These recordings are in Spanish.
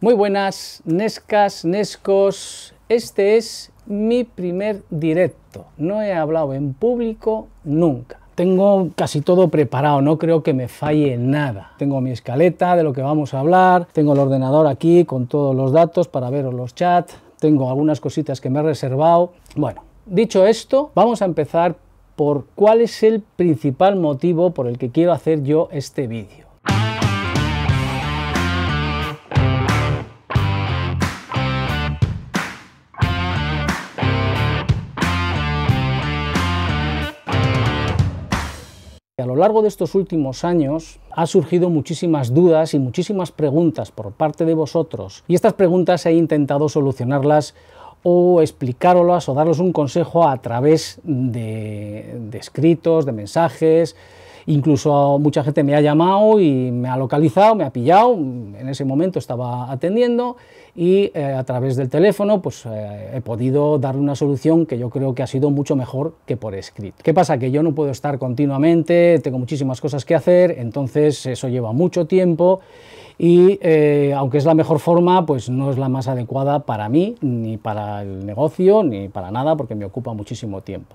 Muy buenas, Nescas, Nescos. Este es mi primer directo. No he hablado en público nunca. Tengo casi todo preparado, no creo que me falle nada. Tengo mi escaleta de lo que vamos a hablar, tengo el ordenador aquí con todos los datos para veros los chats, tengo algunas cositas que me he reservado. Bueno, dicho esto, vamos a empezar por cuál es el principal motivo por el que quiero hacer yo este vídeo. A lo largo de estos últimos años ha surgido muchísimas dudas y muchísimas preguntas por parte de vosotros y estas preguntas he intentado solucionarlas o explicarlas o daros un consejo a través de, de escritos, de mensajes, incluso mucha gente me ha llamado y me ha localizado, me ha pillado, en ese momento estaba atendiendo y eh, a través del teléfono pues eh, he podido darle una solución que yo creo que ha sido mucho mejor que por escrito. ¿Qué pasa? Que yo no puedo estar continuamente, tengo muchísimas cosas que hacer, entonces eso lleva mucho tiempo y eh, aunque es la mejor forma, pues no es la más adecuada para mí, ni para el negocio, ni para nada, porque me ocupa muchísimo tiempo.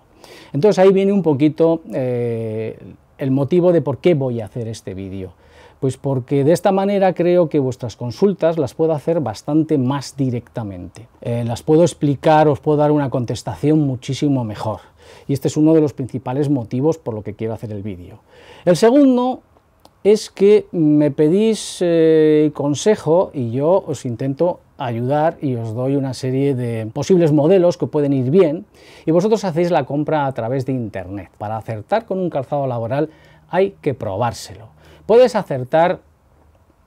Entonces ahí viene un poquito el motivo de por qué voy a hacer este vídeo. Pues porque de esta manera creo que vuestras consultas las puedo hacer bastante más directamente. Eh, las puedo explicar, os puedo dar una contestación muchísimo mejor. Y este es uno de los principales motivos por lo que quiero hacer el vídeo. El segundo es que me pedís eh, consejo y yo os intento ayudar y os doy una serie de posibles modelos que pueden ir bien y vosotros hacéis la compra a través de internet. Para acertar con un calzado laboral hay que probárselo. Puedes acertar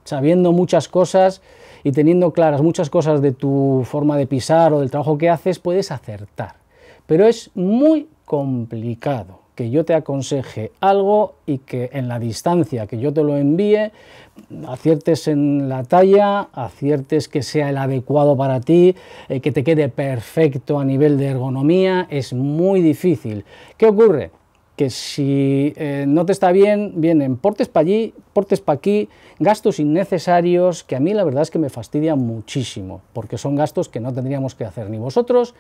sabiendo muchas cosas y teniendo claras muchas cosas de tu forma de pisar o del trabajo que haces, puedes acertar. Pero es muy complicado que yo te aconseje algo y que en la distancia que yo te lo envíe, aciertes en la talla, aciertes que sea el adecuado para ti, eh, que te quede perfecto a nivel de ergonomía, es muy difícil. ¿Qué ocurre? que si eh, no te está bien, vienen portes para allí, portes para aquí, gastos innecesarios que a mí la verdad es que me fastidian muchísimo, porque son gastos que no tendríamos que hacer ni vosotros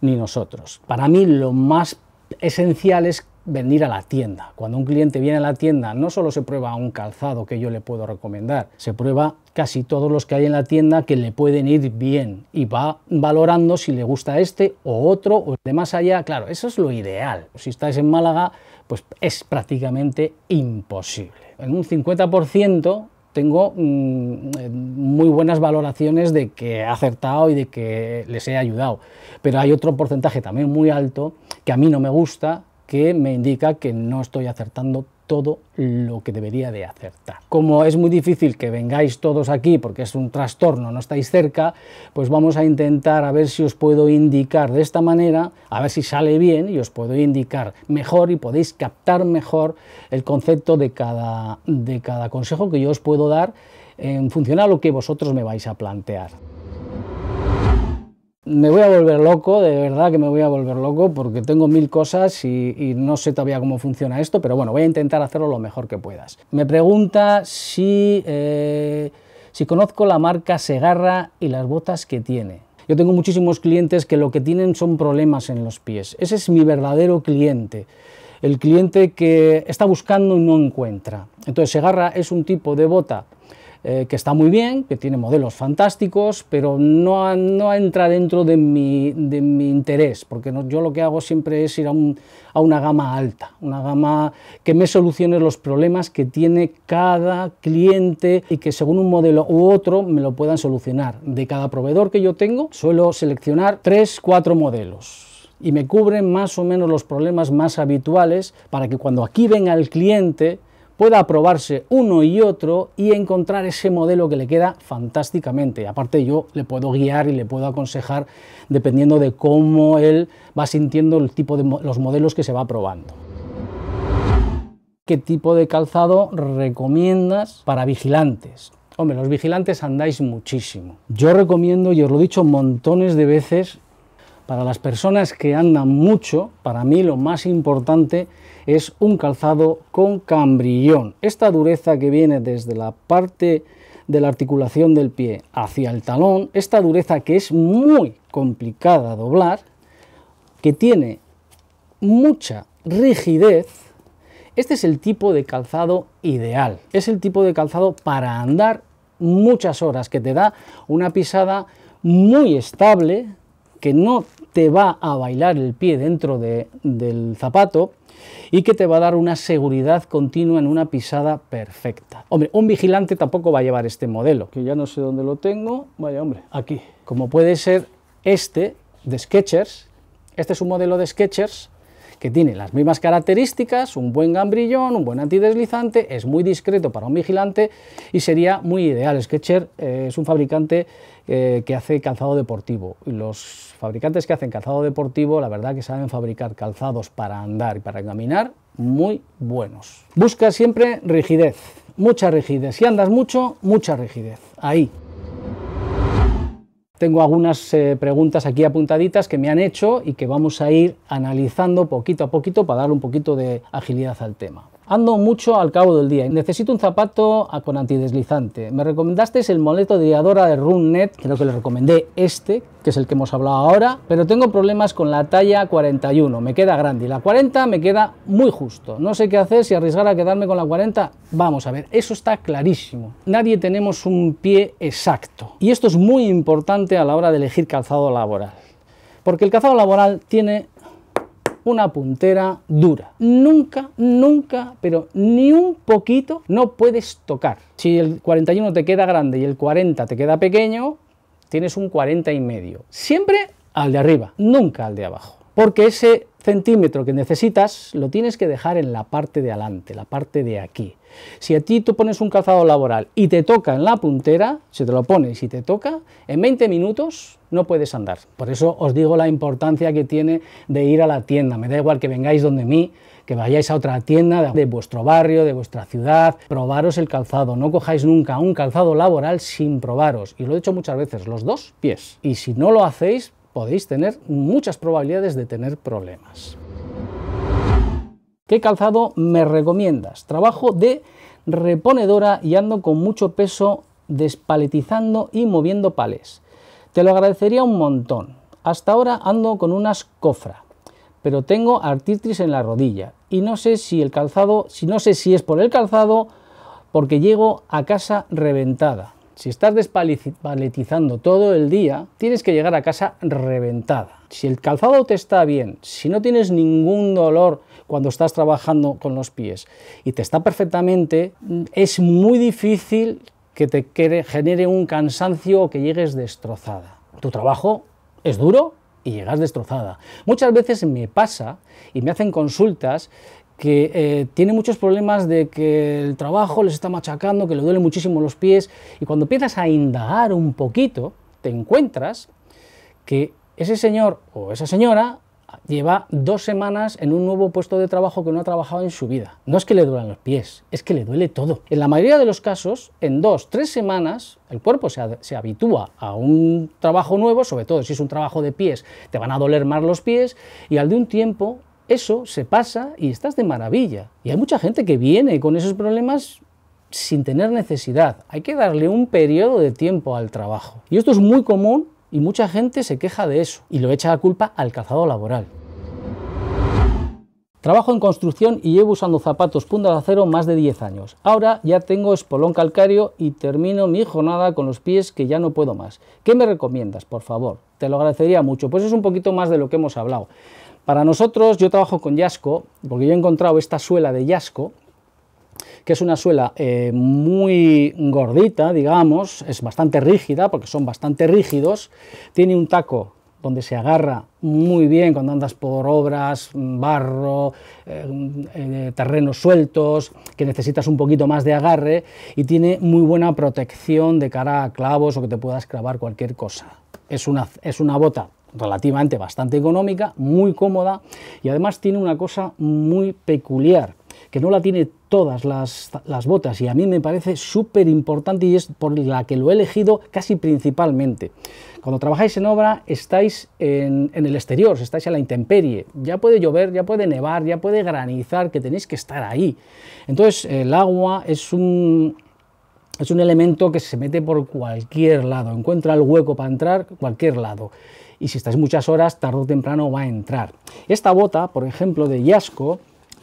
ni nosotros. Para mí lo más esencial es venir a la tienda. Cuando un cliente viene a la tienda, no solo se prueba un calzado que yo le puedo recomendar, se prueba casi todos los que hay en la tienda que le pueden ir bien y va valorando si le gusta este o otro o de más allá. Claro, eso es lo ideal. Si estáis en Málaga, pues es prácticamente imposible. En un 50% tengo mm, muy buenas valoraciones de que he acertado y de que les he ayudado. Pero hay otro porcentaje también muy alto que a mí no me gusta, que me indica que no estoy acertando todo lo que debería de acertar. Como es muy difícil que vengáis todos aquí porque es un trastorno, no estáis cerca, pues vamos a intentar a ver si os puedo indicar de esta manera, a ver si sale bien y os puedo indicar mejor y podéis captar mejor el concepto de cada, de cada consejo que yo os puedo dar en función a lo que vosotros me vais a plantear. Me voy a volver loco, de verdad que me voy a volver loco porque tengo mil cosas y, no sé todavía cómo funciona esto, pero bueno, voy a intentar hacerlo lo mejor que puedas. Me pregunta si, eh, si conozco la marca Segarra y las botas que tiene. Yo tengo muchísimos clientes que lo que tienen son problemas en los pies. Ese es mi verdadero cliente el cliente que está buscando y no encuentra. Entonces, Segarra es un tipo de bota eh, que está muy bien, que tiene modelos fantásticos, pero no, no entra dentro de mi, de mi interés, porque yo lo que hago siempre es ir a, a una gama alta, una gama que me solucione los problemas que tiene cada cliente y que según un modelo u otro me lo puedan solucionar. De cada proveedor que yo tengo, suelo seleccionar 3, 4 modelos y me cubren más o menos los problemas más habituales para que cuando aquí venga el cliente pueda probarse uno y otro y encontrar ese modelo que le queda fantásticamente. Aparte yo le puedo guiar y le puedo aconsejar dependiendo de cómo él va sintiendo el tipo de los modelos que se va probando. ¿Qué tipo de calzado recomiendas para vigilantes? Hombre, los vigilantes andáis muchísimo. Yo recomiendo, y os lo he dicho montones de veces, para las personas que andan mucho, para mí lo más importante es un calzado con cambrillón. Esta dureza que viene desde la parte de la articulación del pie hacia el talón, esta dureza que es muy complicada doblar, que tiene mucha rigidez, este es el tipo de calzado ideal, es el tipo de calzado para andar muchas horas, que te da una pisada muy estable, que no te va a bailar el pie dentro del zapato y que te va a dar una seguridad continua en una pisada perfecta. Hombre, un vigilante tampoco va a llevar este modelo, que ya no sé dónde lo tengo. Vaya, hombre, aquí. Como puede ser este de Sketchers, este es un modelo de Sketchers que tiene las mismas características, un buen gambrillón, un buen antideslizante, es muy discreto para un vigilante y sería muy ideal. Sketcher eh, es un fabricante eh, que hace calzado deportivo y los fabricantes que hacen calzado deportivo la verdad que saben fabricar calzados para andar y para caminar muy buenos. Busca siempre rigidez, mucha rigidez. Si andas mucho, mucha rigidez. Ahí tengo algunas eh, preguntas aquí apuntaditas que me han hecho y que vamos a ir analizando poquito a poquito para darle un poquito de agilidad al tema. Ando mucho al cabo del día. y Necesito un zapato ah, con antideslizante. Me recomendaste el moleto de diadora de Runnet. Creo que le recomendé este, que es el que hemos hablado ahora. Pero tengo problemas con la talla 41. Me queda grande. Y la 40 me queda muy justo. No sé qué hacer si arriesgar a quedarme con la 40. Vamos a ver, eso está clarísimo. Nadie tenemos un pie exacto. Y esto es muy importante a la hora de elegir calzado laboral. Porque el calzado laboral tiene una puntera dura. Nunca, nunca, pero ni un poquito no puedes tocar. Si el 41 te queda grande y el 40 te queda pequeño, tienes un 40 y medio. Siempre al de arriba, nunca al de abajo. Porque ese centímetro que necesitas lo tienes que dejar en la parte de adelante, la parte de aquí. Si a ti tú pones un calzado laboral y te toca en la puntera, si te lo pones y te toca, en 20 minutos no puedes andar. Por eso os digo la importancia que tiene de ir a la tienda. Me da igual que vengáis donde mí, que vayáis a otra tienda de vuestro barrio, de vuestra ciudad, probaros el calzado. No cojáis nunca un calzado laboral sin probaros. Y lo he dicho muchas veces, los dos pies. Y si no lo hacéis, podéis tener muchas probabilidades de tener problemas. ¿Qué calzado me recomiendas? Trabajo de reponedora y ando con mucho peso despaletizando y moviendo pales. Te lo agradecería un montón. Hasta ahora ando con unas cofra, pero tengo artritis en la rodilla y no sé si el calzado, si no sé si es por el calzado porque llego a casa reventada. Si estás despaletizando todo el día, tienes que llegar a casa reventada. Si el calzado te está bien, si no tienes ningún dolor cuando estás trabajando con los pies y te está perfectamente, es muy difícil que te genere un cansancio o que llegues destrozada. Tu trabajo es duro y llegas destrozada. Muchas veces me pasa y me hacen consultas que eh, tiene muchos problemas de que el trabajo les está machacando, que le duelen muchísimo los pies, y cuando empiezas a indagar un poquito, te encuentras que ese señor o esa señora lleva dos semanas en un nuevo puesto de trabajo que no ha trabajado en su vida. No es que le duelan los pies, es que le duele todo. En la mayoría de los casos, en dos, tres semanas, el cuerpo se, se habitúa a un trabajo nuevo, sobre todo si es un trabajo de pies, te van a doler más los pies, y al de un tiempo eso se pasa y estás de maravilla. Y hay mucha gente que viene con esos problemas sin tener necesidad. Hay que darle un periodo de tiempo al trabajo. Y esto es muy común y mucha gente se queja de eso y lo echa la culpa al cazado laboral. Trabajo en construcción y llevo usando zapatos punta de acero más de 10 años. Ahora ya tengo espolón calcáreo y termino mi jornada con los pies que ya no puedo más. ¿Qué me recomiendas, por favor? Te lo agradecería mucho, pues es un poquito más de lo que hemos hablado. Para nosotros, yo trabajo con Yasco, porque yo he encontrado esta suela de Yasco, que es una suela eh, muy gordita, digamos, es bastante rígida porque son bastante rígidos, tiene un taco donde se agarra muy bien cuando andas por obras, mm, barro, eh, mm, eh, terrenos sueltos, que necesitas un poquito más de agarre y tiene muy buena protección de cara a clavos o que te puedas clavar cualquier cosa. es una bota relativamente bastante económica, muy cómoda y además tiene una cosa muy peculiar que no la tiene todas las, botas y a mí me parece súper importante y es por la que lo he elegido casi principalmente. Cuando trabajáis en obra estáis en, el exterior, estáis en la intemperie, ya puede llover, ya puede nevar, ya puede granizar, que tenéis que estar ahí. Entonces el agua es un, es un elemento que se mete por cualquier lado, encuentra el hueco para entrar cualquier lado. Y si estáis muchas horas, tarde o temprano va a entrar. Esta bota, por ejemplo, de Yasco,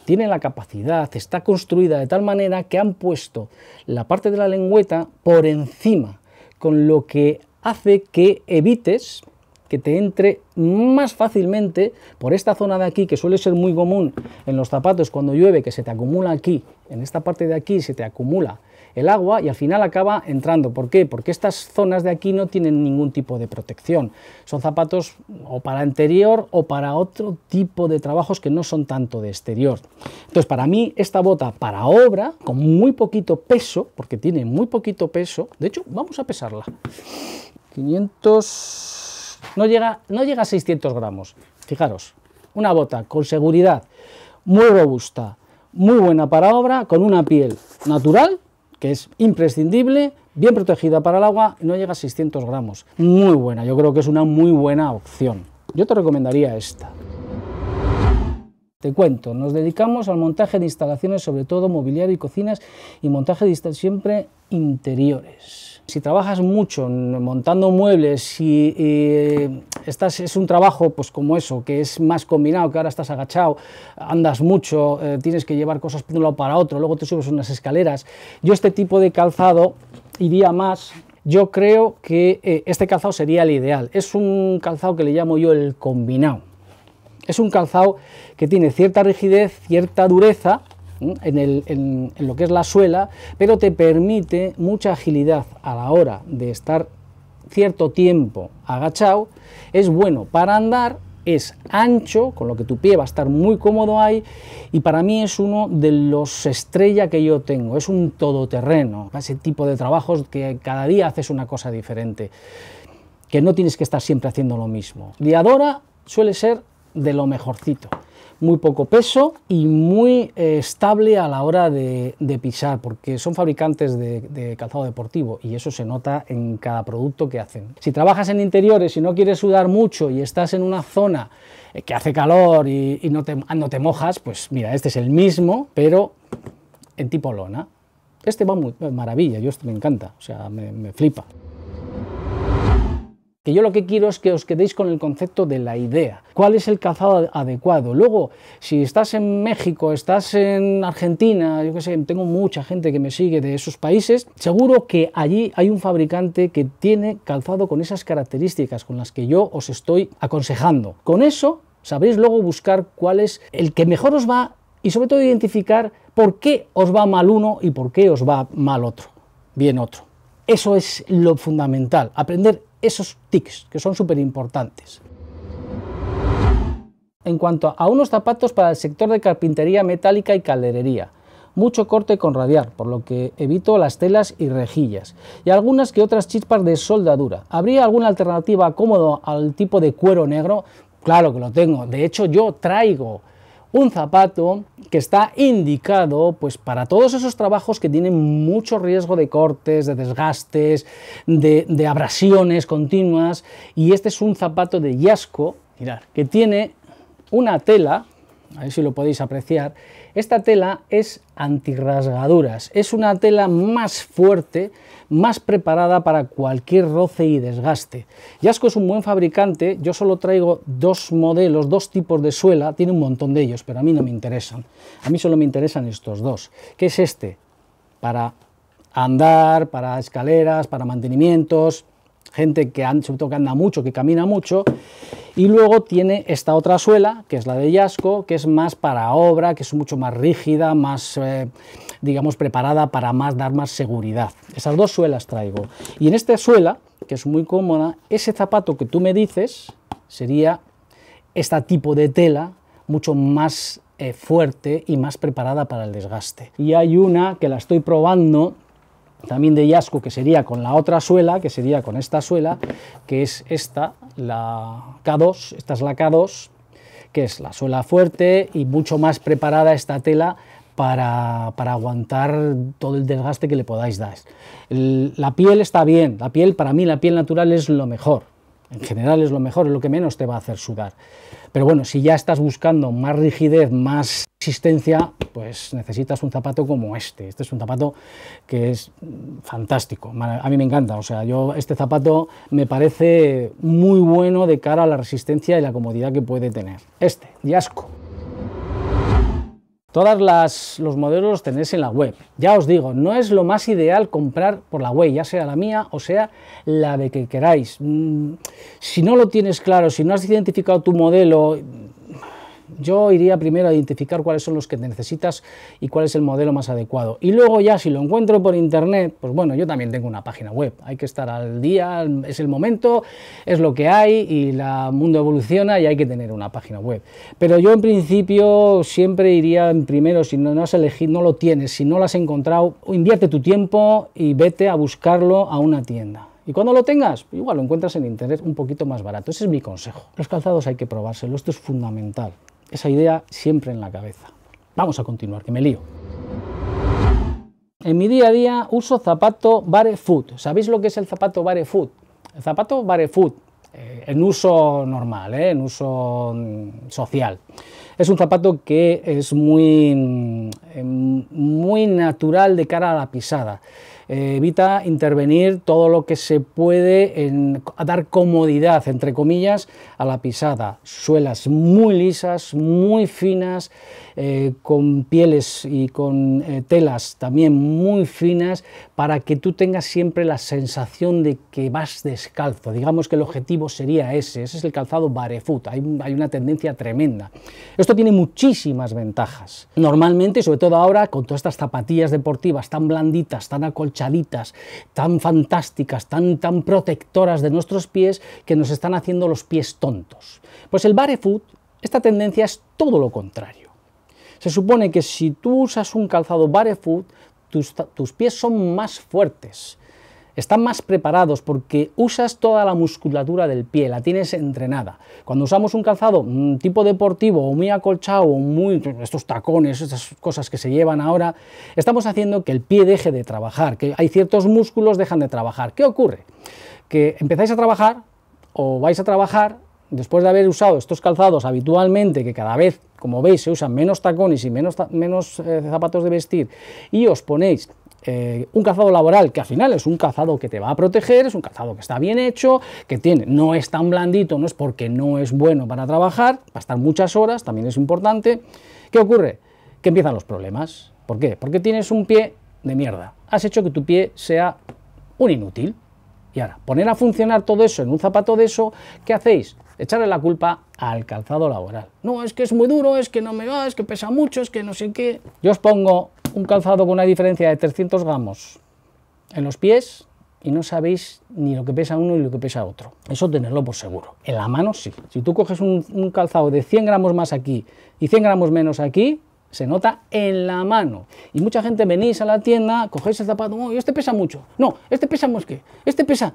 tiene la capacidad, está construida de tal manera que han puesto la parte de la lengüeta por encima, con lo que hace que evites que te entre más fácilmente por esta zona de aquí, que suele ser muy común en los zapatos cuando llueve, que se te acumula aquí, en esta parte de aquí se te acumula el agua y al final acaba entrando. ¿Por qué? Porque estas zonas de aquí no tienen ningún tipo de protección. Son zapatos o para interior o para otro tipo de trabajos que no son tanto de exterior. Entonces, para mí, esta bota para obra, con muy poquito peso, porque tiene muy poquito peso, de hecho, vamos a pesarla. 500... No llega, no llega a 600 gramos. Fijaros, una bota con seguridad, muy robusta, muy buena para obra, con una piel natural que es imprescindible, bien protegida para el agua, no llega a 600 gramos. Muy buena, yo creo que es una muy buena opción. Yo te recomendaría esta. Te cuento, nos dedicamos al montaje de instalaciones, sobre todo mobiliario y cocinas, y montaje de siempre interiores. Si trabajas mucho montando muebles si estás, es un trabajo pues como eso, que es más combinado, que ahora estás agachado, andas mucho, eh, tienes que llevar cosas de un lado para otro, luego te subes unas escaleras. Yo este tipo de calzado iría más yo creo que eh, este calzado sería el ideal. Es un calzado que le llamo yo el combinado. Es un calzado que tiene cierta rigidez, cierta dureza, en, lo que es la suela, pero te permite mucha agilidad a la hora de estar cierto tiempo agachado. Es bueno para andar, es ancho, con lo que tu pie va a estar muy cómodo ahí, y para mí es uno de los estrella que yo tengo, es un todoterreno, ese tipo de trabajos que cada día haces una cosa diferente, que no tienes que estar siempre haciendo lo mismo. Liadora suele ser de lo mejorcito muy poco peso y muy eh, estable a la hora de, pisar, porque son fabricantes de, calzado deportivo y eso se nota en cada producto que hacen. Si trabajas en interiores y no quieres sudar mucho y estás en una zona eh, que hace calor y, no, te, ah, no te mojas, pues mira, este es el mismo, pero en tipo lona. Este va muy eh, maravilla, yo este me encanta, o sea, me, me flipa yo lo que quiero es que os quedéis con el concepto de la idea. ¿Cuál es el calzado adecuado? Luego, si estás en México, estás en Argentina, yo qué sé, tengo mucha gente que me sigue de esos países, seguro que allí hay un fabricante que tiene calzado con esas características con las que yo os estoy aconsejando. Con eso sabréis luego buscar cuál es el que mejor os va y sobre todo identificar por qué os va mal uno y por qué os va mal otro, bien otro. Eso es lo fundamental, aprender esos tics que son súper importantes. En cuanto a unos zapatos para el sector de carpintería metálica y calderería, mucho corte con radiar, por lo que evito las telas y rejillas, y algunas que otras chispas de soldadura. ¿Habría alguna alternativa cómodo al tipo de cuero negro? Claro que lo tengo, de hecho yo traigo un zapato que está indicado pues para todos esos trabajos que tienen mucho riesgo de cortes, de desgastes, de, abrasiones continuas y este es un zapato de yasco, mirar, que tiene una tela a ver si lo podéis apreciar, esta tela es antirrasgaduras, es una tela más fuerte, más preparada para cualquier roce y desgaste. Yasco es un buen fabricante, yo solo traigo dos modelos, dos tipos de suela, tiene un montón de ellos, pero a mí no me interesan. A mí solo me interesan estos dos, que es este, para andar, para escaleras, para mantenimientos, gente que anda, anda mucho, que camina mucho, y luego tiene esta otra suela, que es la de Yasco, que es más para obra, que es mucho más rígida, más, eh, digamos, preparada para más, dar más seguridad. Esas dos suelas traigo. Y en esta suela, que es muy cómoda, ese zapato que tú me dices sería este tipo de tela mucho más eh, fuerte y más preparada para el desgaste. Y hay una que la estoy probando también de Yasco que sería con la otra suela, que sería con esta suela, que es esta, la K2, esta es la K2, que es la suela fuerte y mucho más preparada esta tela para, para aguantar todo el desgaste que le podáis dar. la piel está bien, la piel, para mí la piel natural es lo mejor, en general es lo mejor, es lo que menos te va a hacer sudar. Pero bueno, si ya estás buscando más rigidez, más resistencia pues necesitas un zapato como este. Este es un zapato que es fantástico. A mí me encanta. O sea, yo este zapato me parece muy bueno de cara a la resistencia y la comodidad que puede tener. Este, Yasco todos las, los modelos los tenéis en la web. Ya os digo, no es lo más ideal comprar por la web, ya sea la mía o sea la de que queráis. Mm, si no lo tienes claro, si no has identificado tu modelo, yo iría primero a identificar cuáles son los que necesitas y cuál es el modelo más adecuado. Y luego ya si lo encuentro por internet, pues bueno, yo también tengo una página web. Hay que estar al día, es el momento, es lo que hay y el mundo evoluciona y hay que tener una página web. Pero yo en principio siempre iría primero, si no, no has elegido, no lo tienes, si no lo has encontrado, invierte tu tiempo y vete a buscarlo a una tienda. Y cuando lo tengas, igual lo encuentras en internet un poquito más barato. Ese es mi consejo. Los calzados hay que probárselo, esto es fundamental esa idea siempre en la cabeza. Vamos a continuar, que me lío. En mi día a día uso zapato barefoot. ¿Sabéis lo que es el zapato barefoot? El zapato barefoot, eh, en uso normal, eh, en uso mm, social. Es un zapato que es muy, mm, em, muy natural de cara a la pisada. Eh, evita intervenir todo lo que se puede en dar comodidad, entre comillas, a la pisada. Suelas muy lisas, muy finas, eh, con pieles y con eh, telas también muy finas para que tú tengas siempre la sensación de que vas descalzo. Digamos que el objetivo sería ese, ese es el calzado barefoot, hay, una tendencia tremenda. Esto tiene muchísimas ventajas. Normalmente, sobre todo ahora, con todas estas zapatillas deportivas tan blanditas, tan acolchaditas, tan fantásticas, tan, tan protectoras de nuestros pies, que nos están haciendo los pies tontos. Pues el barefoot, esta tendencia es todo lo contrario. Se supone que si tú usas un calzado barefoot, tus, pies son más fuertes, están más preparados porque usas toda la musculatura del pie, la tienes entrenada. Cuando usamos un calzado mm, tipo deportivo o muy acolchado o muy estos tacones, estas cosas que se llevan ahora, estamos haciendo que el pie deje de trabajar, que hay ciertos músculos dejan de trabajar. ¿Qué ocurre? Que empezáis a trabajar o vais a trabajar después de haber usado estos calzados habitualmente, que cada vez, como veis, se usan menos tacones y menos, eh, zapatos de vestir, y os ponéis eh, un calzado laboral, que al final es un calzado que te va a proteger, es un calzado que está bien hecho, que tiene, no es tan blandito, no es porque no es bueno para trabajar, para estar muchas horas, también es importante. ¿Qué ocurre? Que empiezan los problemas. ¿Por qué? Porque tienes un pie de mierda. Has hecho que tu pie sea un inútil. Y ahora, poner a funcionar todo eso en un zapato de eso, ¿qué hacéis? echarle la culpa al calzado laboral. No, es que es muy duro, es que no me va, es que pesa mucho, es que no sé qué. Yo os pongo un calzado con una diferencia de 300 gramos en los pies y no sabéis ni lo que pesa uno ni lo que pesa otro. Eso tenerlo por seguro. En la mano sí. Si tú coges un, calzado de 100 gramos más aquí y 100 gramos menos aquí, se nota en la mano. Y mucha gente venís a la tienda, cogéis el zapato, y oh, este pesa mucho. No, este pesa más que, este pesa...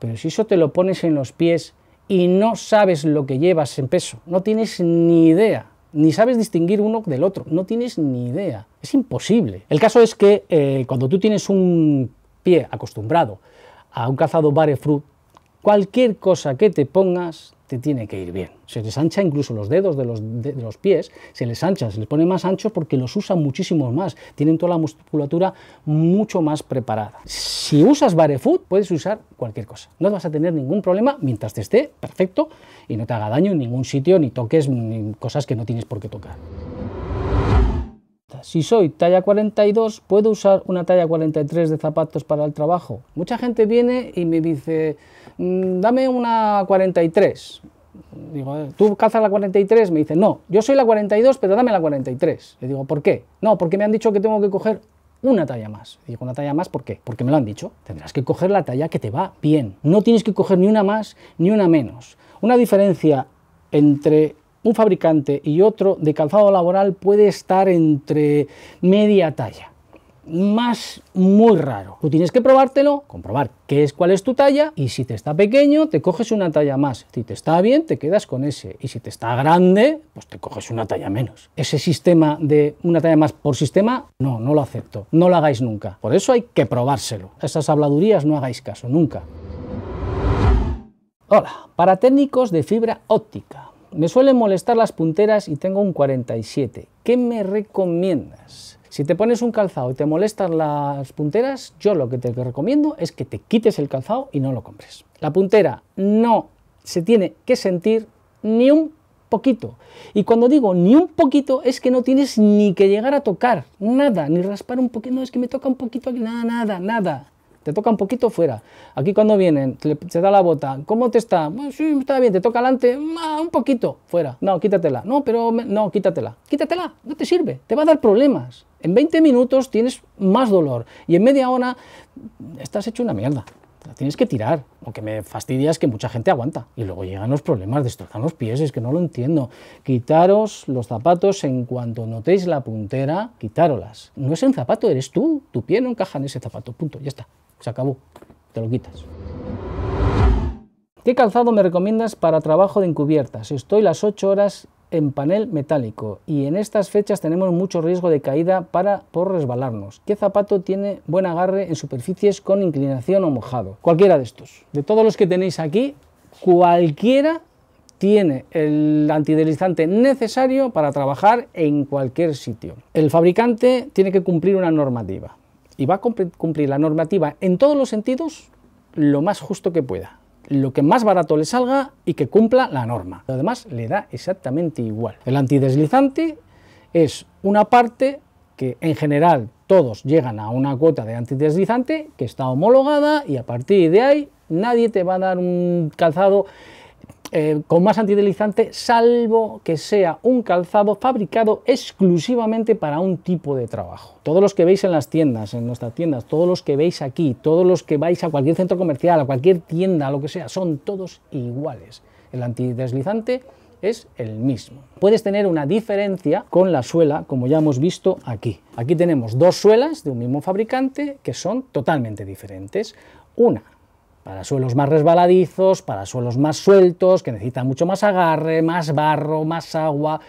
Pero si eso te lo pones en los pies y no sabes lo que llevas en peso, no tienes ni idea, ni sabes distinguir uno del otro, no tienes ni idea, es imposible. El caso es que eh, cuando tú tienes un pie acostumbrado a un calzado barefruit, cualquier cosa que te pongas te tiene que ir bien. Se les ancha incluso los dedos de los, pies, se les ancha, se les pone más anchos porque los usan muchísimo más, tienen toda la musculatura mucho más preparada. Si usas Barefoot, puedes usar cualquier cosa. No vas a tener ningún problema mientras te esté perfecto y no te haga daño en ningún sitio, ni toques ni cosas que no tienes por qué tocar. Si soy talla 42, ¿puedo usar una talla 43 de zapatos para el trabajo? Mucha gente viene y me dice, mm, dame una 43. Digo, eh, ¿tú calzas la 43? Me dice, no, yo soy la 42, pero dame la 43. Le digo, ¿por qué? No, porque me han dicho que tengo que coger una talla más. Digo, una talla más, ¿por qué? Porque me lo han dicho. Tendrás que coger la talla que te va bien. No tienes que coger ni una más ni una menos. Una diferencia entre un fabricante y otro de calzado laboral puede estar entre media talla. Más muy raro. Tú tienes que probártelo, comprobar qué es, cuál es tu talla y si te está pequeño, te coges una talla más. Si te está bien, te quedas con ese. Y si te está grande, pues te coges una talla menos. Ese sistema de una talla más por sistema, no, no lo acepto. No lo hagáis nunca. Por eso hay que probárselo. Esas habladurías no hagáis caso, nunca. Hola, para técnicos de fibra óptica me suelen molestar las punteras y tengo un 47. ¿Qué me recomiendas? Si te pones un calzado y te molestan las punteras, yo lo que te recomiendo es que te quites el calzado y no lo compres. La puntera no se tiene que sentir ni un poquito. Y cuando digo ni un poquito es que no tienes ni que llegar a tocar nada, ni raspar un poquito, no es que me toca un poquito aquí, nada, nada, nada te toca un poquito fuera. Aquí cuando vienen, te, da la bota, ¿cómo te está? sí, está bien, te toca adelante, ah, un poquito fuera. No, quítatela. No, pero no, quítatela. Quítatela, no te sirve, te va a dar problemas. En 20 minutos tienes más dolor y en media hora estás hecho una mierda. La tienes que tirar. Lo que me fastidia es que mucha gente aguanta y luego llegan los problemas, destrozan los pies, es que no lo entiendo. Quitaros los zapatos en cuanto notéis la puntera, quitárolas. No es un zapato, eres tú, tu pie no encaja en ese zapato, punto, ya está. Se acabó, te lo quitas. ¿Qué calzado me recomiendas para trabajo de encubiertas? Estoy las 8 horas en panel metálico y en estas fechas tenemos mucho riesgo de caída para por resbalarnos. ¿Qué zapato tiene buen agarre en superficies con inclinación o mojado? Cualquiera de estos. De todos los que tenéis aquí, cualquiera tiene el antideslizante necesario para trabajar en cualquier sitio. El fabricante tiene que cumplir una normativa y va a cumplir la normativa en todos los sentidos lo más justo que pueda, lo que más barato le salga y que cumpla la norma. Además, le da exactamente igual. El antideslizante es una parte que en general todos llegan a una cuota de antideslizante que está homologada y a partir de ahí nadie te va a dar un calzado eh, con más antideslizante, salvo que sea un calzado fabricado exclusivamente para un tipo de trabajo. Todos los que veis en las tiendas, en nuestras tiendas, todos los que veis aquí, todos los que vais a cualquier centro comercial, a cualquier tienda, lo que sea, son todos iguales. El antideslizante es el mismo. Puedes tener una diferencia con la suela, como ya hemos visto aquí. Aquí tenemos dos suelas de un mismo fabricante que son totalmente diferentes. Una para suelos más resbaladizos, para suelos más sueltos, que necesitan mucho más agarre, más barro, más agua,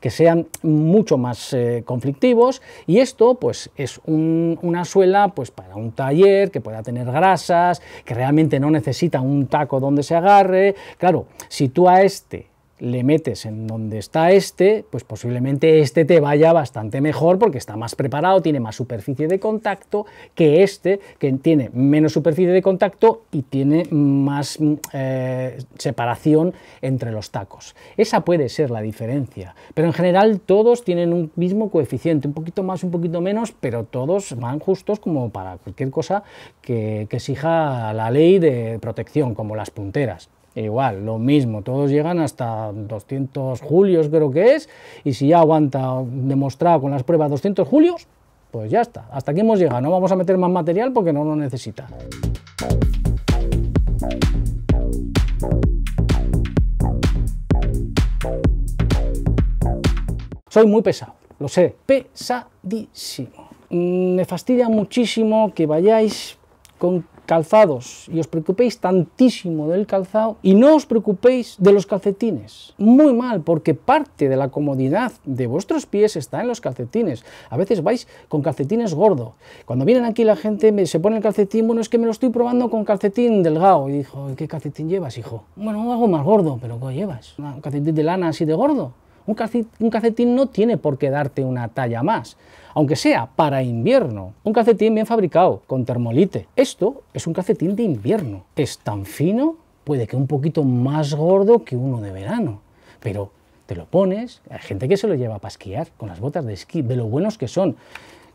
que sean mucho más eh, conflictivos. Y esto pues es una suela pues para un taller que pueda tener grasas, que realmente no necesita un taco donde se agarre. Claro, si tú a este le metes en donde está este, pues posiblemente este te vaya bastante mejor porque está más preparado, tiene más superficie de contacto que este, que tiene menos superficie de contacto y tiene más mm, eh, separación entre los tacos. Esa puede ser la diferencia, pero en general todos tienen un mismo coeficiente, un poquito más, un poquito menos, pero todos van justos como para cualquier cosa que exija la ley de protección, como las punteras. Igual, lo mismo, todos llegan hasta 200 julios creo que es, y si ya aguanta demostrado con las pruebas 200 julios, pues ya está, hasta aquí hemos llegado, no vamos a meter más material porque no lo necesita. Soy muy pesado, lo sé, pesadísimo. Mm, me fastidia muchísimo que vayáis con calzados y os preocupéis tantísimo del calzado y no os preocupéis de los calcetines. Muy mal, porque parte de la comodidad de vuestros pies está en los calcetines. A veces vais con calcetines gordo. Cuando vienen aquí la gente se pone el calcetín, bueno, es que me lo estoy probando con calcetín delgado. Y dijo, ¿qué calcetín llevas, hijo? Bueno, algo más gordo, pero ¿qué llevas? Ah, un calcetín de lana así de gordo. Un calcetín, no tiene por qué darte una talla más, aunque sea para invierno. Un calcetín bien fabricado, con termolite. Esto es un calcetín de invierno. Es tan fino, puede que un poquito más gordo que uno de verano, pero te lo pones, hay gente que se lo lleva para esquiar con las botas de esquí, de lo buenos que son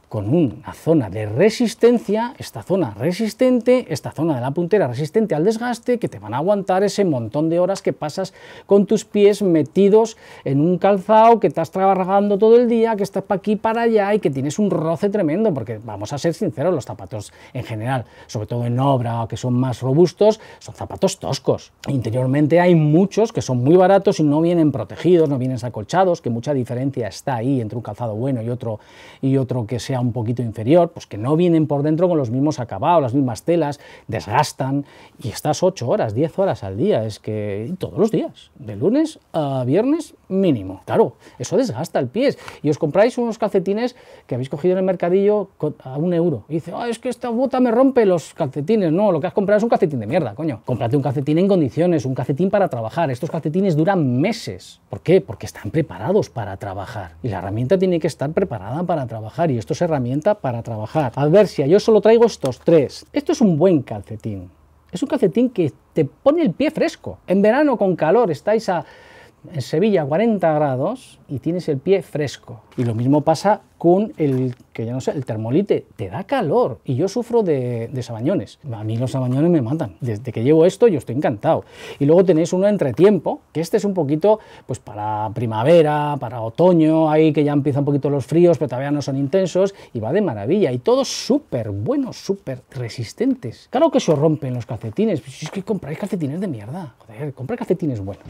con una zona de resistencia, esta zona resistente, esta zona de la puntera resistente al desgaste, que te van a aguantar ese montón de horas que pasas con tus pies metidos en un calzado, que estás trabajando todo el día, que estás para aquí, para allá y que tienes un roce tremendo, porque vamos a ser sinceros, los zapatos en general, sobre todo en obra o que son más robustos, son zapatos toscos. Interiormente hay muchos que son muy baratos y no vienen protegidos, no vienen acolchados, que mucha diferencia está ahí entre un calzado bueno y otro, y otro que sea un poquito inferior, pues que no vienen por dentro con los mismos acabados, las mismas telas, desgastan y estás 8 horas, 10 horas al día, es que todos los días, de lunes a viernes mínimo. Claro, eso desgasta el pie. Y os compráis unos calcetines que habéis cogido en el mercadillo a un euro. Y dice, ah, es que esta bota me rompe los calcetines. No, lo que has comprado es un calcetín de mierda, coño. Cómprate un calcetín en condiciones, un calcetín para trabajar. Estos calcetines duran meses. ¿Por qué? Porque están preparados para trabajar. Y la herramienta tiene que estar preparada para trabajar. Y esto es herramienta para trabajar. Adversia, yo solo traigo estos tres. Esto es un buen calcetín. Es un calcetín que te pone el pie fresco. En verano con calor estáis a en Sevilla 40 grados y tienes el pie fresco. Y lo mismo pasa con el que ya no sé, el termolite, te da calor y yo sufro de, sabañones. A mí los sabañones me matan. Desde que llevo esto yo estoy encantado. Y luego tenéis uno entretiempo, que este es un poquito pues para primavera, para otoño, ahí que ya empiezan un poquito los fríos, pero todavía no son intensos y va de maravilla y todos súper buenos, súper resistentes. Claro que se rompen los calcetines, si es que compráis calcetines de mierda. compra calcetines buenos.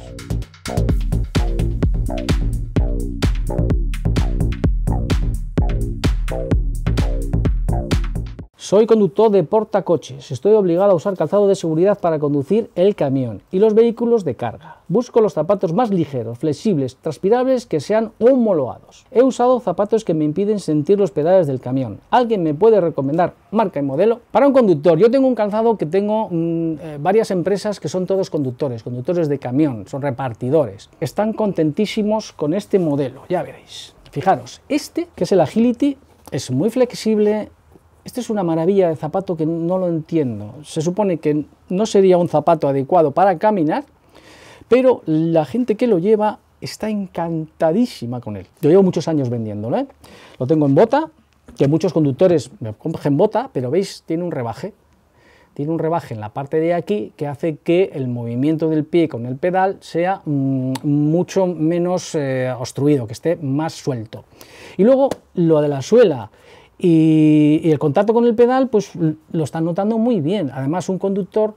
Soy conductor de portacoches. Estoy obligado a usar calzado de seguridad para conducir el camión y los vehículos de carga. Busco los zapatos más ligeros, flexibles, transpirables que sean homologados. He usado zapatos que me impiden sentir los pedales del camión. ¿Alguien me puede recomendar marca y modelo? Para un conductor, yo tengo un calzado que tengo mm, eh, varias empresas que son todos conductores, conductores de camión, son repartidores. Están contentísimos con este modelo, ya veréis. Fijaros, este que es el Agility es muy flexible, este es una maravilla de zapato que no lo entiendo. Se supone que no sería un zapato adecuado para caminar, pero la gente que lo lleva está encantadísima con él. Yo llevo muchos años vendiéndolo. ¿eh? Lo tengo en bota, que muchos conductores me en bota, pero veis, tiene un rebaje. Tiene un rebaje en la parte de aquí que hace que el movimiento del pie con el pedal sea mm, mucho menos eh, obstruido, que esté más suelto. Y luego lo de la suela y, el contacto con el pedal pues lo están notando muy bien. Además un conductor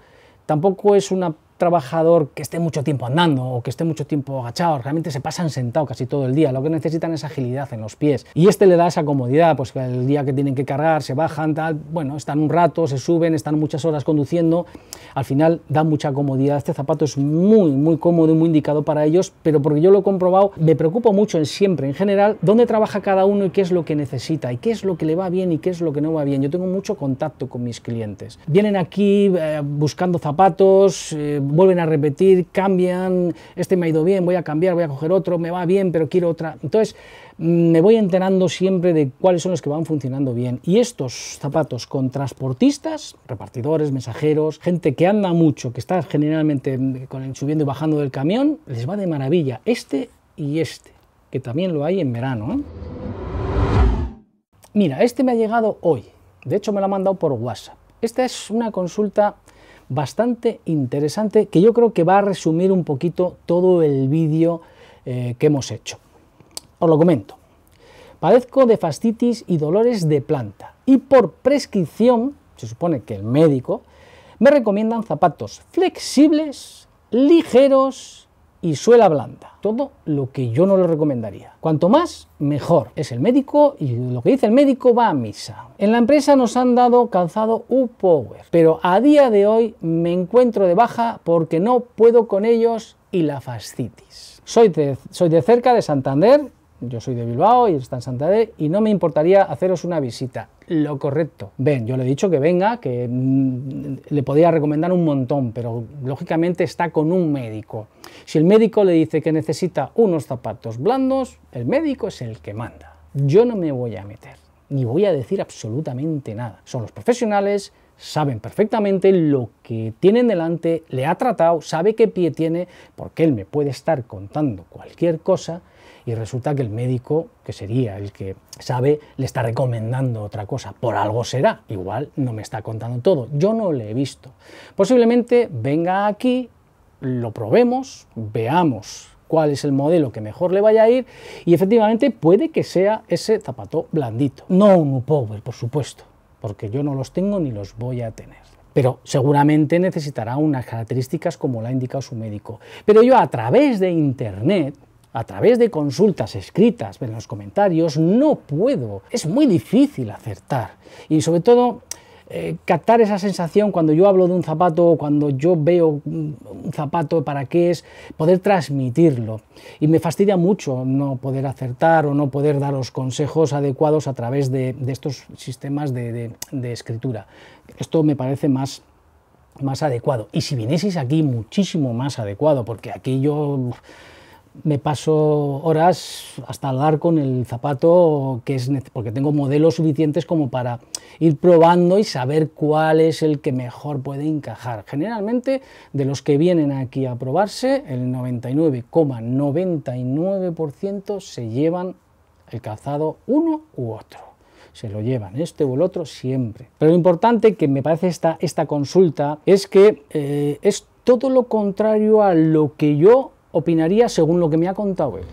tampoco es una trabajador que esté mucho tiempo andando o que esté mucho tiempo agachado, realmente se pasan sentado casi todo el día, lo que necesitan es agilidad en los pies. Y este le da esa comodidad, pues el día que tienen que cargar, se bajan, tal, bueno, están un rato, se suben, están muchas horas conduciendo, al final da mucha comodidad. Este zapato es muy, muy cómodo y muy indicado para ellos, pero porque yo lo he comprobado, me preocupo mucho en siempre, en general, dónde trabaja cada uno y qué es lo que necesita, y qué es lo que le va bien y qué es lo que no va bien. Yo tengo mucho contacto con mis clientes. Vienen aquí eh, buscando zapatos, eh, vuelven a repetir, cambian, este me ha ido bien, voy a cambiar, voy a coger otro, me va bien, pero quiero otra. Entonces, mm, me voy enterando siempre de cuáles son los que van funcionando bien. Y estos zapatos con transportistas, repartidores, mensajeros, gente que anda mucho, que está generalmente mm, subiendo y bajando del camión, les va de maravilla. Este y este, que también lo hay en verano. ¿eh? Mira, este me ha llegado hoy. De hecho, me lo ha mandado por WhatsApp. Esta es una consulta bastante interesante que yo creo que va a resumir un poquito todo el vídeo eh, que hemos hecho. Os lo comento. Padezco de fastitis y dolores de planta y por prescripción, se supone que el médico, me recomiendan zapatos flexibles, ligeros y suela blanda. Todo lo que yo no le recomendaría. Cuanto más, mejor. Es el médico y lo que dice el médico va a misa. En la empresa nos han dado calzado U-Power, pero a día de hoy me encuentro de baja porque no puedo con ellos y la fascitis. Soy de, soy de cerca de Santander yo soy de Bilbao y está en Santander y no me importaría haceros una visita. Lo correcto. Ven, yo le he dicho que venga, que mm, le podría recomendar un montón, pero lógicamente está con un médico. Si el médico le dice que necesita unos zapatos blandos, el médico es el que manda. Yo no me voy a meter, ni voy a decir absolutamente nada. Son los profesionales, saben perfectamente lo que tienen delante, le ha tratado, sabe qué pie tiene, porque él me puede estar contando cualquier cosa y resulta que el médico, que sería el que sabe, le está recomendando otra cosa. Por algo será, igual no me está contando todo, yo no le he visto. Posiblemente venga aquí, lo probemos, veamos cuál es el modelo que mejor le vaya a ir y efectivamente puede que sea ese zapato blandito. No un pobre por supuesto, porque yo no los tengo ni los voy a tener pero seguramente necesitará unas características como la ha indicado su médico. Pero yo a través de Internet a través de consultas escritas en los comentarios no puedo. Es muy difícil acertar. Y sobre todo, eh, captar esa sensación cuando yo hablo de un zapato o cuando yo veo un zapato para qué es, poder transmitirlo. Y me fastidia mucho no poder acertar o no poder dar los consejos adecuados a través de, estos sistemas de, escritura. Esto me parece más más adecuado y si vinieseis aquí muchísimo más adecuado porque aquí yo me paso horas hasta hablar con el zapato que es porque tengo modelos suficientes como para ir probando y saber cuál es el que mejor puede encajar. Generalmente de los que vienen aquí a probarse, el 99,99% se llevan el calzado uno u otro. Se lo llevan este o el otro siempre. Pero lo importante que me parece esta, esta consulta es que eh, es todo lo contrario a lo que yo opinaría según lo que me ha contado él.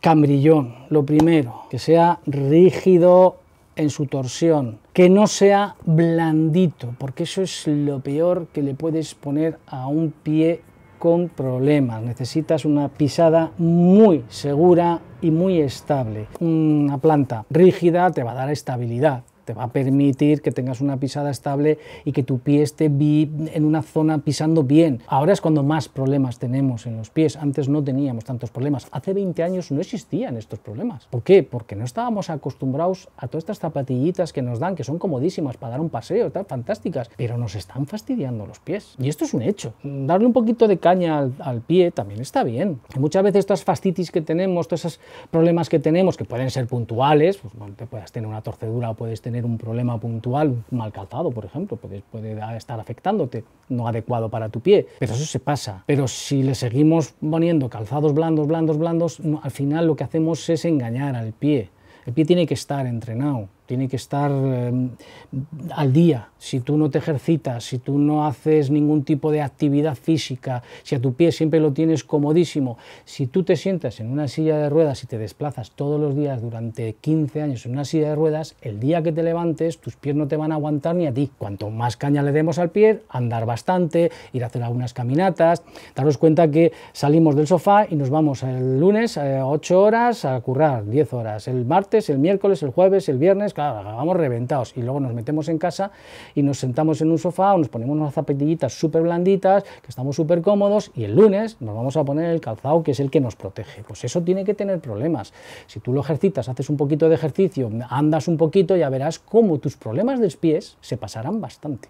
Cambrillón, lo primero, que sea rígido en su torsión, que no sea blandito, porque eso es lo peor que le puedes poner a un pie con problemas. Necesitas una pisada muy segura y muy estable. Una planta rígida te va a dar estabilidad te va a permitir que tengas una pisada estable y que tu pie esté en una zona pisando bien. Ahora es cuando más problemas tenemos en los pies. Antes no teníamos tantos problemas. Hace 20 años no existían estos problemas. ¿Por qué? Porque no estábamos acostumbrados a todas estas zapatillitas que nos dan, que son comodísimas para dar un paseo, están fantásticas, pero nos están fastidiando los pies. Y esto es un hecho. Darle un poquito de caña al, pie también está bien. muchas veces estas fascitis que tenemos, todos esos problemas que tenemos, que pueden ser puntuales, pues, te puedes tener una torcedura o puedes tener tener un problema puntual, mal calzado, por ejemplo, puede estar afectándote, no adecuado para tu pie, pero eso se pasa. Pero si le seguimos poniendo calzados blandos, blandos, blandos, al final lo que hacemos es engañar al pie. El pie tiene que estar entrenado tiene que estar em, al día. Si tú no te ejercitas, si tú no haces ningún tipo de actividad física, si a tu pie siempre lo tienes comodísimo, si tú te sientas en una silla de ruedas y te desplazas todos los días durante 15 años en una silla de ruedas, el día que te levantes tus pies no te van a aguantar ni a ti. Cuanto más caña le demos al pie, andar bastante, ir a hacer algunas caminatas, daros cuenta que salimos del sofá y nos vamos el lunes a eh, 8 horas a currar, 10 horas, el martes, el miércoles, el jueves, el viernes, claro, acabamos reventados y luego nos metemos en casa y nos sentamos en un sofá o nos ponemos unas zapatillitas súper blanditas, que estamos súper cómodos y el lunes nos vamos a poner el calzado que es el que nos protege. Pues eso tiene que tener problemas. Si tú lo ejercitas, haces un poquito de ejercicio, andas un poquito, ya verás cómo tus problemas de pies se pasarán bastante.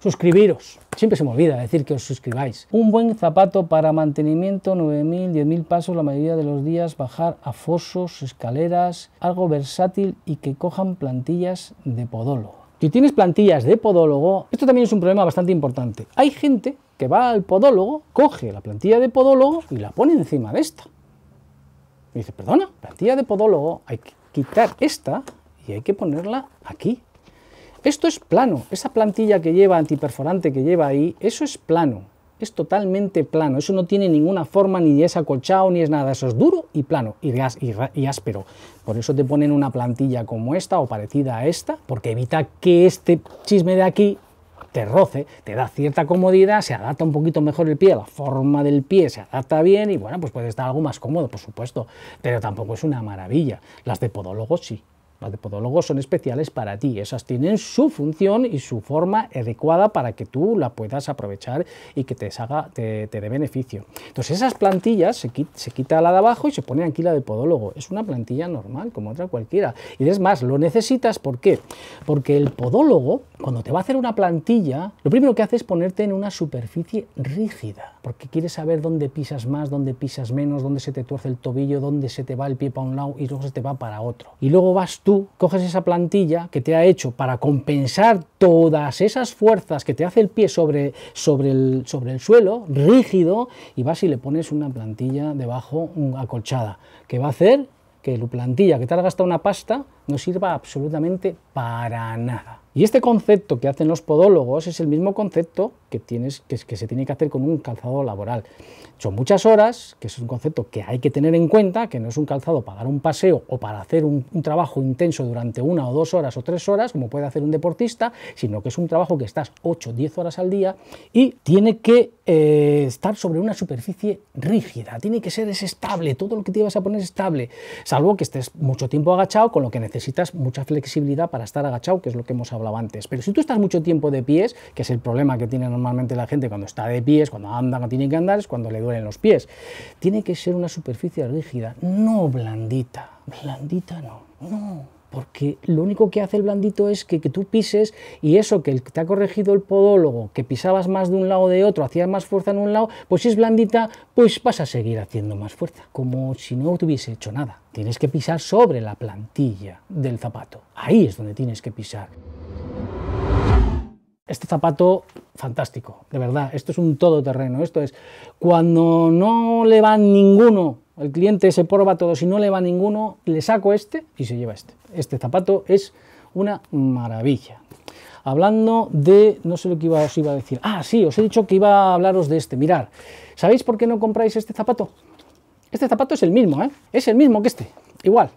Suscribiros. Siempre se me olvida decir que os suscribáis. Un buen zapato para mantenimiento, 9.000, 10.000 pasos la mayoría de los días, bajar a fosos, escaleras, algo versátil y que cojan plantillas de podólogo. Si tienes plantillas de podólogo, esto también es un problema bastante importante. Hay gente que va al podólogo, coge la plantilla de podólogo y la pone encima de esta. Y dice, perdona, plantilla de podólogo, hay que quitar esta y hay que ponerla aquí. Esto es plano, esa plantilla que lleva, antiperforante que lleva ahí, eso es plano, es totalmente plano, eso no tiene ninguna forma, ni es acolchado, ni es nada, eso es duro y plano, y, áspero. Por eso te ponen una plantilla como esta o parecida a esta, porque evita que este chisme de aquí te roce, te da cierta comodidad, se adapta un poquito mejor el pie, la forma del pie se adapta bien y bueno, pues puede estar algo más cómodo, por supuesto, pero tampoco es una maravilla. Las de podólogos sí, las de podólogos son especiales para ti, esas tienen su función y su forma adecuada para que tú la puedas aprovechar y que te, haga, te, dé beneficio. Entonces esas plantillas se, se quita la de abajo y se pone aquí la de podólogo. Es una plantilla normal, como otra cualquiera. Y es más, lo necesitas, ¿por qué? Porque el podólogo, cuando te va a hacer una plantilla, lo primero que hace es ponerte en una superficie rígida, porque quiere saber dónde pisas más, dónde pisas menos, dónde se te tuerce el tobillo, dónde se te va el pie para un lado y luego se te va para otro. Y luego vas tú tú coges esa plantilla que te ha hecho para compensar todas esas fuerzas que te hace el pie sobre, el, suelo, rígido, y vas y le pones una plantilla debajo acolchada, que va a hacer que tu plantilla que te ha gastado una pasta no sirva absolutamente para nada. Y este concepto que hacen los podólogos es el mismo concepto que, tienes, que, que se tiene que hacer con un calzado laboral. Son muchas horas, que es un concepto que hay que tener en cuenta, que no es un calzado para dar un paseo o para hacer un, trabajo intenso durante una o dos horas o tres horas, como puede hacer un deportista, sino que es un trabajo que estás 8 o 10 horas al día y tiene que eh, estar sobre una superficie rígida, tiene que ser estable, todo lo que te vas a poner es estable, salvo que estés mucho tiempo agachado, con lo que necesitas mucha flexibilidad para estar agachado, que es lo que hemos hablado antes. Pero si tú estás mucho tiempo de pies, que es el problema que tiene normalmente la gente cuando está de pies, cuando anda, no tiene que andar, es cuando le duelen los pies. Tiene que ser una superficie rígida, no blandita. Blandita no, no porque lo único que hace el blandito es que, que, tú pises y eso que te ha corregido el podólogo, que pisabas más de un lado o de otro, hacías más fuerza en un lado, pues si es blandita, pues vas a seguir haciendo más fuerza, como si no hubiese hecho nada. Tienes que pisar sobre la plantilla del zapato, ahí es donde tienes que pisar este zapato fantástico, de verdad, esto es un todoterreno, esto es, cuando no le va ninguno, el cliente se prueba todo, si no le va ninguno, le saco este y se lleva este. Este zapato es una maravilla. Hablando de, no sé lo que iba, os iba a decir, ah, sí, os he dicho que iba a hablaros de este, mirar, ¿sabéis por qué no compráis este zapato? Este zapato es el mismo, ¿eh? es el mismo que este, igual,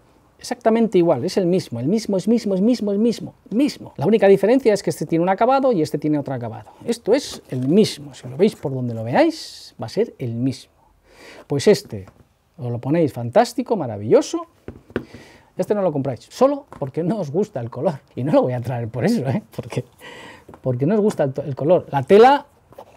exactamente igual, es el mismo, el mismo, es mismo, es mismo, es mismo, mismo. La única diferencia es que este tiene un acabado y este tiene otro acabado. Esto es el mismo, si lo veis por donde lo veáis, va a ser el mismo. Pues este, os lo ponéis fantástico, maravilloso, este no lo compráis, solo porque no os gusta el color. Y no lo voy a traer por eso, ¿eh? Porque, porque no os gusta el, color. La tela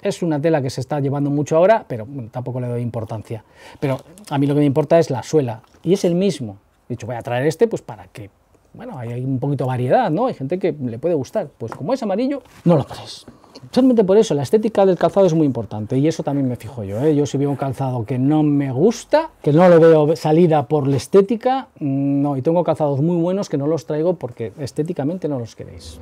es una tela que se está llevando mucho ahora, pero tampoco le doy importancia. Pero a mí lo que me importa es la suela, y es el mismo dicho, voy a traer este, pues para que, bueno, hay un poquito de variedad, ¿no? Hay gente que le puede gustar. Pues como es amarillo, no lo traes. Solamente por eso, la estética del calzado es muy importante y eso también me fijo yo. ¿eh? Yo si veo un calzado que no me gusta, que no lo veo salida por la estética, mm, no, y tengo calzados muy buenos que no los traigo porque estéticamente no los queréis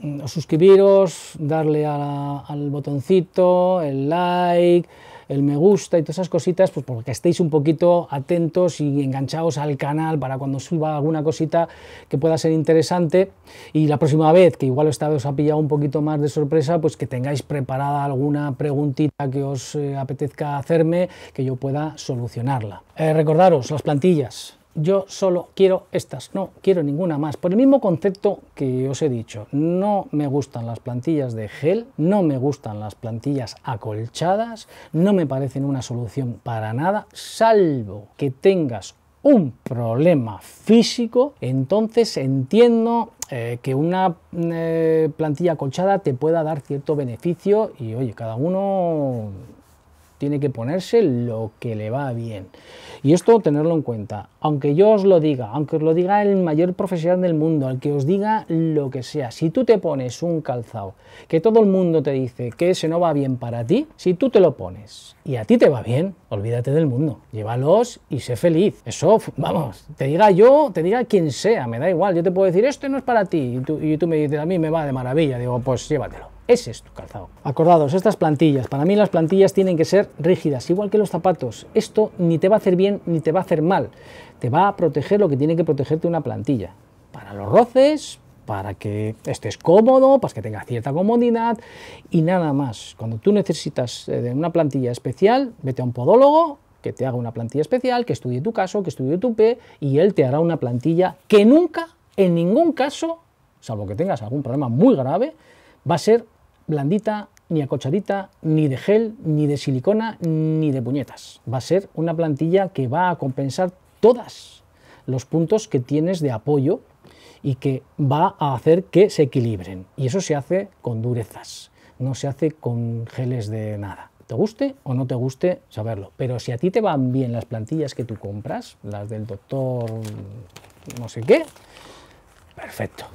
mm, suscribiros, darle al botoncito, el like, el me gusta y todas esas cositas, pues porque estéis un poquito atentos y enganchados al canal para cuando suba alguna cosita que pueda ser interesante y la próxima vez, que igual esta os ha pillado un poquito más de sorpresa, pues que tengáis preparada alguna preguntita que os eh, apetezca hacerme, que yo pueda solucionarla. Eh, recordaros, las plantillas, yo solo quiero estas, no quiero ninguna más. Por el mismo concepto que os he dicho, no me gustan las plantillas de gel, no me gustan las plantillas acolchadas, no me parecen una solución para nada, salvo que tengas un problema físico, entonces entiendo eh, que una eh, plantilla acolchada te pueda dar cierto beneficio y oye, cada uno tiene que ponerse lo que le va bien. Y esto tenerlo en cuenta. Aunque yo os lo diga, aunque os lo diga el mayor profesional del mundo, al que os diga lo que sea, si tú te pones un calzado que todo el mundo te dice que ese no va bien para ti, si tú te lo pones y a ti te va bien, olvídate del mundo. Llévalos y sé feliz. Eso, vamos, te diga yo, te diga quien sea, me da igual. Yo te puedo decir, esto no es para ti. Y tú, y tú me dices, a mí me va de maravilla. Digo, pues llévatelo ese es tu calzado. Acordados, estas plantillas, para mí las plantillas tienen que ser rígidas, igual que los zapatos. Esto ni te va a hacer bien ni te va a hacer mal. Te va a proteger lo que tiene que protegerte una plantilla. Para los roces, para que estés cómodo, para que tengas cierta comodidad y nada más. Cuando tú necesitas eh, de una plantilla especial, vete a un podólogo que te haga una plantilla especial, que estudie tu caso, que estudie tu P y él te hará una plantilla que nunca, en ningún caso, salvo que tengas algún problema muy grave, va a ser blandita, ni acochadita, ni de gel, ni de silicona, ni de puñetas. Va a ser una plantilla que va a compensar todas los puntos que tienes de apoyo y que va a hacer que se equilibren. Y eso se hace con durezas, no se hace con geles de nada. Te guste o no te guste saberlo, pero si a ti te van bien las plantillas que tú compras, las del doctor no sé qué, perfecto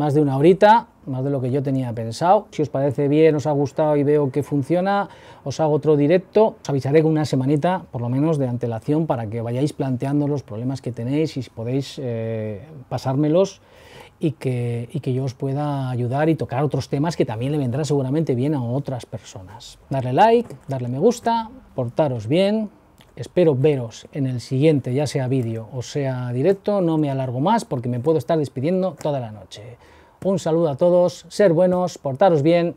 más de una horita, más de lo que yo tenía pensado. Si os parece bien, os ha gustado y veo que funciona, os hago otro directo. Os avisaré con una semanita, por lo menos, de antelación para que vayáis planteando los problemas que tenéis y podéis eh, pasármelos y que, y que yo os pueda ayudar y tocar otros temas que también le vendrá seguramente bien a otras personas. Darle like, darle me gusta, portaros bien, Espero veros en el siguiente, ya sea vídeo o sea directo. No me alargo más porque me puedo estar despidiendo toda la noche. Un saludo a todos, ser buenos, portaros bien,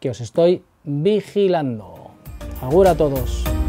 que os estoy vigilando. Agur a todos.